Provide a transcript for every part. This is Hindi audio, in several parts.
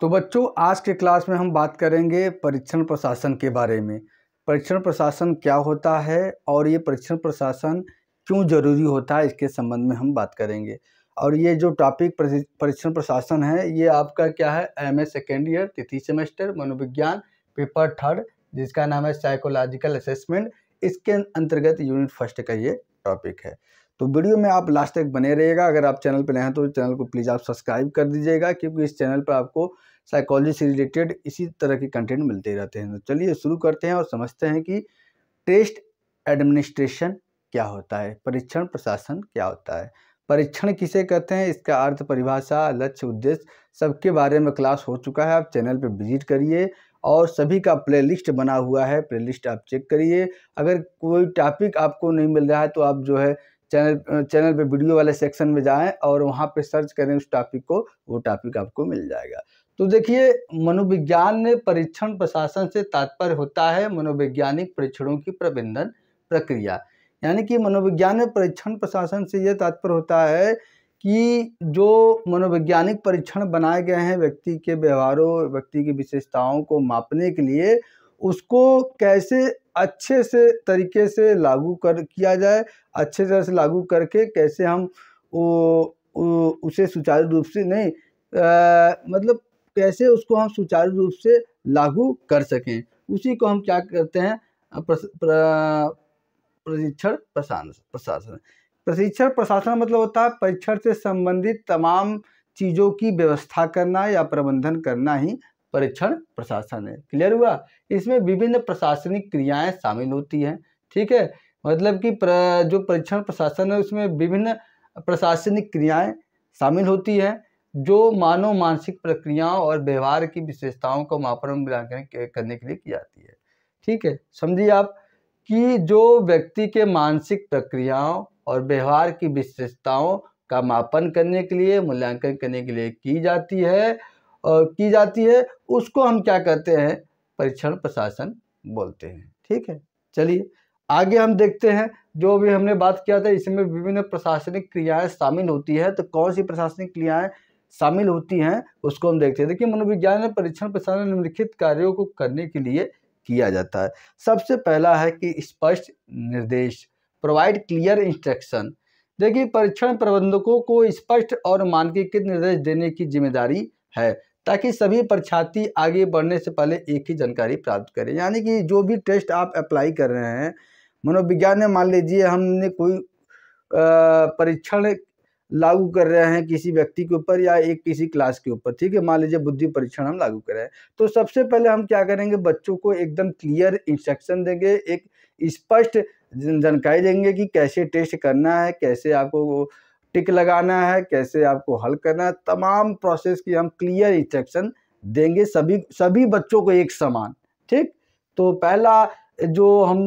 तो बच्चों आज के क्लास में हम बात करेंगे परीक्षण प्रशासन के बारे में परीक्षण प्रशासन क्या होता है और ये परीक्षण प्रशासन क्यों ज़रूरी होता है इसके संबंध में हम बात करेंगे और ये जो टॉपिक परीक्षण प्रशासन है ये आपका क्या है एम ए सेकेंड ईयर तिथि सेमेस्टर मनोविज्ञान पेपर थर्ड जिसका नाम है साइकोलॉजिकल असेसमेंट इसके अंतर्गत यूनिट फर्स्ट का ये टॉपिक है तो वीडियो में आप लास्ट तक बने रहिएगा अगर आप चैनल पर नए हैं तो चैनल को प्लीज़ आप सब्सक्राइब कर दीजिएगा क्योंकि इस चैनल पर आपको साइकोलॉजी से रिलेटेड इसी तरह के कंटेंट मिलते रहते हैं तो चलिए शुरू करते हैं और समझते हैं कि टेस्ट एडमिनिस्ट्रेशन क्या होता है परीक्षण प्रशासन क्या होता है परीक्षण किसे कहते हैं इसका अर्थ परिभाषा लक्ष्य उद्देश्य सबके बारे में क्लास हो चुका है आप चैनल पर विजिट करिए और सभी का प्लेलिस्ट बना हुआ है प्लेलिस्ट आप चेक करिए अगर कोई टॉपिक आपको नहीं मिल रहा है तो आप जो है चैनल चैनल पे वीडियो वाले सेक्शन में जाएं और वहाँ पे सर्च करें उस टॉपिक को वो टॉपिक आपको मिल जाएगा तो देखिए मनोविज्ञान में परीक्षण प्रशासन से तात्पर्य होता है मनोवैज्ञानिक परीक्षणों की प्रबंधन प्रक्रिया यानी कि मनोविज्ञान में परीक्षण प्रशासन से यह तात्पर्य होता है कि जो मनोवैज्ञानिक परीक्षण बनाए गए हैं व्यक्ति के व्यवहारों व्यक्ति की विशेषताओं को मापने के लिए उसको कैसे अच्छे से तरीके से लागू कर किया जाए अच्छे तरह से लागू करके कैसे हम वो, उसे सुचारू रूप से नहीं आ, मतलब कैसे उसको हम सुचारू रूप से लागू कर सकें उसी को हम क्या करते हैं प्रशिक्षण प्रशासन प्रशासन प्रशिक्षण प्रशासन मतलब होता है परीक्षण से संबंधित तमाम चीज़ों की व्यवस्था करना या प्रबंधन करना ही परीक्षण प्रशासन है क्लियर हुआ इसमें विभिन्न प्रशासनिक क्रियाएं शामिल होती हैं ठीक है मतलब कि प्र, जो परीक्षण प्रशासन है उसमें विभिन्न प्रशासनिक क्रियाएं शामिल होती हैं जो मानव मानसिक प्रक्रियाओं और व्यवहार की विशेषताओं का मापन और मूल्यांकन करने के लिए की जाती है ठीक है समझिए आप कि जो व्यक्ति के मानसिक प्रक्रियाओं और व्यवहार की विशेषताओं का मापन करने के लिए मूल्यांकन करने के लिए की जाती है की जाती है उसको हम क्या कहते हैं परीक्षण प्रशासन बोलते हैं ठीक है चलिए आगे हम देखते हैं जो भी हमने बात किया था इसमें विभिन्न प्रशासनिक क्रियाएं शामिल होती है तो कौन सी प्रशासनिक क्रियाएं शामिल होती हैं उसको हम देखते हैं देखिए मनोविज्ञान में परीक्षण प्रशासन निम्नलिखित कार्यों को करने के लिए किया जाता है सबसे पहला है कि स्पष्ट निर्देश प्रोवाइड क्लियर इंस्ट्रक्शन देखिए परीक्षण प्रबंधकों को स्पष्ट और मानकीकृत निर्देश देने की जिम्मेदारी है ताकि सभी परीक्षार्थी आगे बढ़ने से पहले एक ही जानकारी प्राप्त करें यानी कि जो भी टेस्ट आप अप्लाई कर रहे हैं मनोविज्ञान में मान लीजिए हमने कोई परीक्षण लागू कर रहे हैं किसी व्यक्ति के ऊपर या एक किसी क्लास के ऊपर ठीक है मान लीजिए बुद्धि परीक्षण हम लागू कर रहे हैं तो सबसे पहले हम क्या करेंगे बच्चों को एकदम क्लियर इंस्ट्रक्शन देंगे एक स्पष्ट जानकारी देंगे कि कैसे टेस्ट करना है कैसे आपको वो टिक लगाना है कैसे आपको हल करना है तमाम प्रोसेस की हम क्लियर इंस्ट्रक्शन देंगे सभी सभी बच्चों को एक समान ठीक तो पहला जो हम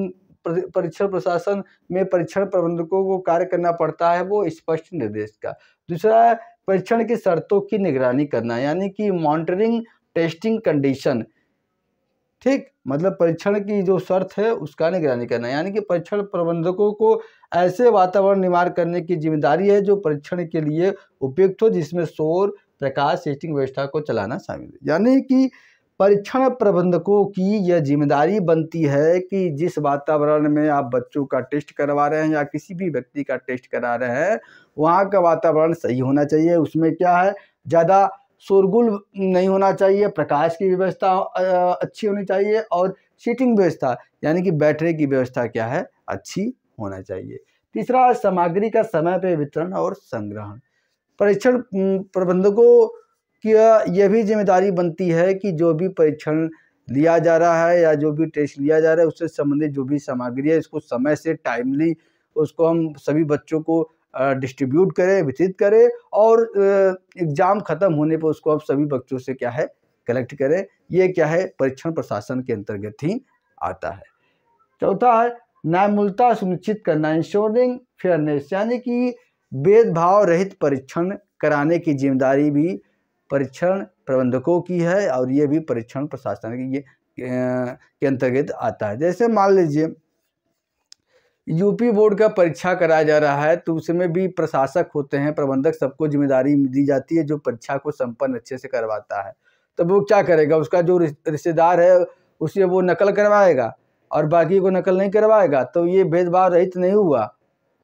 परीक्षण प्रशासन में परीक्षण प्रबंधकों को कार्य करना पड़ता है वो स्पष्ट निर्देश का दूसरा परीक्षण की शर्तों की निगरानी करना यानी कि मॉनिटरिंग टेस्टिंग कंडीशन ठीक मतलब परीक्षण की जो शर्त है उसका निगरानी करना यानी कि परीक्षण प्रबंधकों को ऐसे वातावरण निर्माण करने की जिम्मेदारी है जो परीक्षण के लिए उपयुक्त हो जिसमें शोर प्रकाश सेटिंग व्यवस्था को चलाना शामिल है यानी कि परीक्षण प्रबंधकों की यह जिम्मेदारी बनती है कि जिस वातावरण में आप बच्चों का टेस्ट करवा रहे हैं या किसी भी व्यक्ति का टेस्ट करा रहे हैं वहाँ का वातावरण सही होना चाहिए उसमें क्या है ज़्यादा शोरगुल नहीं होना चाहिए प्रकाश की व्यवस्था अच्छी होनी चाहिए और सीटिंग व्यवस्था यानी कि बैठने की व्यवस्था क्या है अच्छी होना चाहिए तीसरा सामग्री का समय पर वितरण और संग्रहण परीक्षण प्रबंधकों की यह भी जिम्मेदारी बनती है कि जो भी परीक्षण लिया जा रहा है या जो भी टेस्ट लिया जा रहा है उससे संबंधित जो भी सामग्री है इसको समय से टाइमली उसको हम सभी बच्चों को डिस्ट्रीब्यूट करे वितरित करें और एग्ज़ाम ख़त्म होने पर उसको आप सभी बच्चों से क्या है कलेक्ट करें ये क्या है परीक्षण प्रशासन के अंतर्गत ही आता है चौथा है न्यायमूलता सुनिश्चित करना इंश्योरिंग फेयरनेस यानी कि भेदभाव रहित परीक्षण कराने की जिम्मेदारी भी परीक्षण प्रबंधकों की है और ये भी परीक्षण प्रशासन की ये के अंतर्गत आता है जैसे मान लीजिए यूपी बोर्ड का परीक्षा कराया जा रहा है तो उसमें भी प्रशासक होते हैं प्रबंधक सबको जिम्मेदारी दी जाती है जो परीक्षा को संपन्न अच्छे से करवाता है तो वो क्या करेगा उसका जो रिश्तेदार है उसे वो नकल करवाएगा और बाकी को नकल नहीं करवाएगा तो ये भेदभाव रहित नहीं हुआ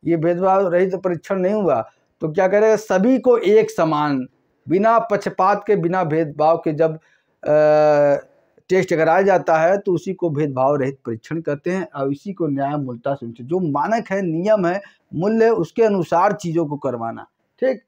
ये भेदभाव रहित परीक्षण नहीं हुआ तो क्या करेगा सभी को एक समान बिना पक्षपात के बिना भेदभाव के जब आ, टेस्ट कराया जाता है तो उसी को भेदभाव रहित परीक्षण कहते हैं और इसी को न्याय मूलता सुनिश्चित जो मानक है नियम है मूल्य उसके अनुसार चीज़ों को करवाना ठीक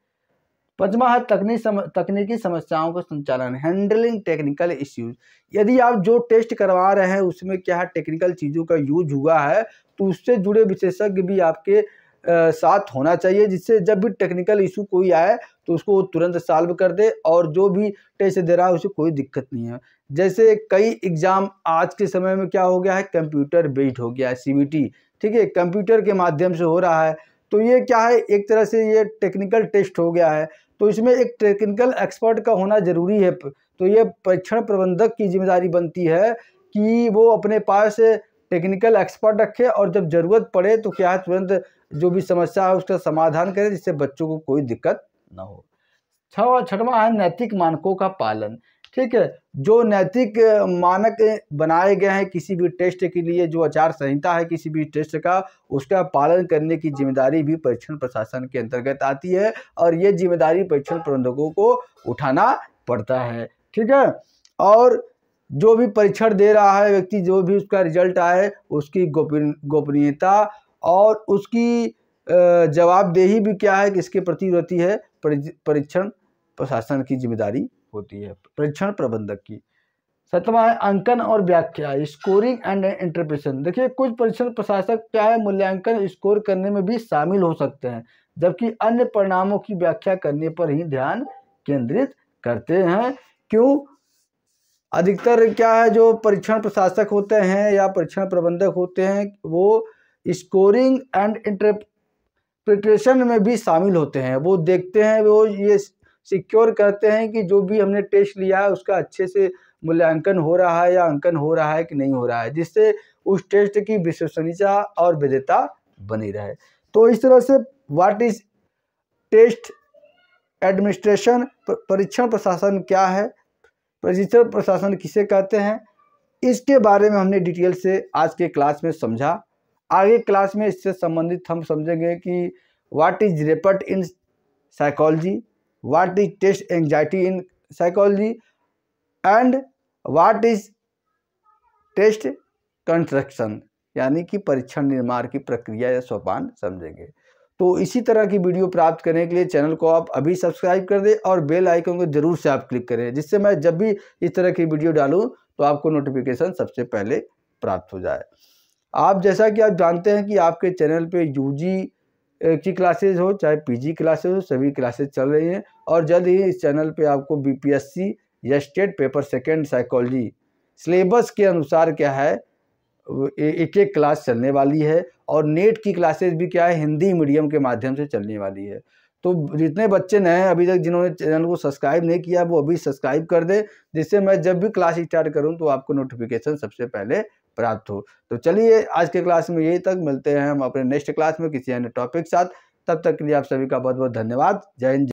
पंचमा है तकनीक सम, तकनीकी समस्याओं का संचालन हैंडलिंग टेक्निकल इश्यूज यदि आप जो टेस्ट करवा रहे हैं उसमें क्या है टेक्निकल चीज़ों का यूज हुआ है तो उससे जुड़े विशेषज्ञ भी आपके साथ होना चाहिए जिससे जब भी टेक्निकल इशू कोई आए तो उसको तुरंत सॉल्व कर दे और जो भी टेस्ट दे रहा है उसे कोई दिक्कत नहीं है जैसे कई एग्ज़ाम आज के समय में क्या हो गया है कंप्यूटर बेस्ड हो गया है सी ठीक है कंप्यूटर के माध्यम से हो रहा है तो ये क्या है एक तरह से ये टेक्निकल टेस्ट हो गया है तो इसमें एक टेक्निकल एक्सपर्ट का होना ज़रूरी है तो ये परीक्षण प्रबंधक की जिम्मेदारी बनती है कि वो अपने पास टेक्निकल एक्सपर्ट रखे और जब ज़रूरत पड़े तो क्या है तुरंत जो भी समस्या है उसका समाधान करें जिससे बच्चों को कोई दिक्कत ना हो छवा छठवा है नैतिक मानकों का पालन ठीक है जो नैतिक मानक बनाए गए हैं किसी भी टेस्ट के लिए जो आचार संहिता है किसी भी टेस्ट का उसका पालन करने की जिम्मेदारी भी परीक्षण प्रशासन के अंतर्गत आती है और ये जिम्मेदारी परीक्षण प्रबंधकों को उठाना पड़ता है ठीक है और जो भी परीक्षण दे रहा है व्यक्ति जो भी उसका रिजल्ट आए उसकी गोपनीय गोपनीयता और उसकी जवाबदेही भी क्या है कि इसके प्रति रहती है परीक्षण प्रशासन की जिम्मेदारी होती है परीक्षण प्रबंधक की सतवा है अंकन और व्याख्या स्कोरिंग एंड इंटरप्रेशन देखिए कुछ परीक्षण प्रशासक क्या है मूल्यांकन स्कोर करने में भी शामिल हो सकते हैं जबकि अन्य परिणामों की व्याख्या करने पर ही ध्यान केंद्रित करते हैं क्यों अधिकतर क्या है जो परीक्षण प्रशासक होते हैं या परीक्षण प्रबंधक होते हैं वो स्कोरिंग एंड इंटरप्रिटेशन में भी शामिल होते हैं वो देखते हैं वो ये सिक्योर करते हैं कि जो भी हमने टेस्ट लिया है उसका अच्छे से मूल्यांकन हो रहा है या अंकन हो रहा है कि नहीं हो रहा है जिससे उस टेस्ट की विश्वसनीयता और विधेयता बनी रहे तो इस तरह से व्हाट इज टेस्ट एडमिनिस्ट्रेशन परीक्षण प्रशासन क्या है प्रशिक्षण प्रशासन किसे कहते हैं इसके बारे में हमने डिटेल से आज के क्लास में समझा आगे क्लास में इससे संबंधित हम समझेंगे कि what is rapport in psychology what is test anxiety in psychology and what is test construction यानी कि परीक्षण निर्माण की प्रक्रिया या सोपान समझेंगे तो इसी तरह की वीडियो प्राप्त करने के लिए चैनल को आप अभी सब्सक्राइब कर दें और बेल आइकन को ज़रूर से आप क्लिक करें जिससे मैं जब भी इस तरह की वीडियो डालूँ तो आपको नोटिफिकेशन सबसे पहले प्राप्त हो जाए आप जैसा कि आप जानते हैं कि आपके चैनल पे यूजी की क्लासेज हो चाहे पीजी क्लासेज हो सभी क्लासेज चल रही हैं और जल्द ही इस चैनल पर आपको बी या state paper second psychology syllabus के अनुसार क्या है एक एक क्लास चलने वाली है और नेट की क्लासेस भी क्या है हिंदी मीडियम के माध्यम से चलने वाली है तो जितने बच्चे नए अभी तक जिन्होंने चैनल को सब्सक्राइब नहीं किया वो अभी सब्सक्राइब कर दे जिससे मैं जब भी क्लास स्टार्ट करूँ तो आपको नोटिफिकेशन सबसे पहले प्राप्त हो तो चलिए आज के क्लास में यही तक मिलते हैं हम अपने नेक्स्ट क्लास में किसी अन्य टॉपिक के साथ तब तक के लिए आप सभी का बहुत बहुत धन्यवाद जय हिंद